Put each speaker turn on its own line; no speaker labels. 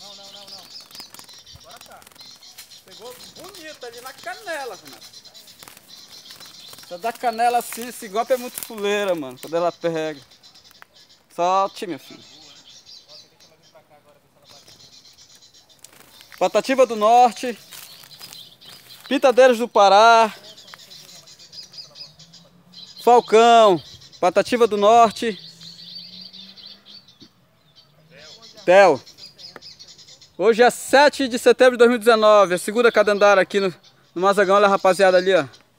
não, não, não, não. Agora tá. Pegou bonito ali na canela,
mano. Essa da canela assim, esse golpe é muito fuleira, mano. Quando ela pega. Solte, meu filho. Patativa do Norte. Pitadeiros do Pará. Falcão. Patativa do Norte. Tel. Hoje é 7 de setembro de 2019, é a segunda cadandara aqui no, no Mazagão, olha a rapaziada ali, ó.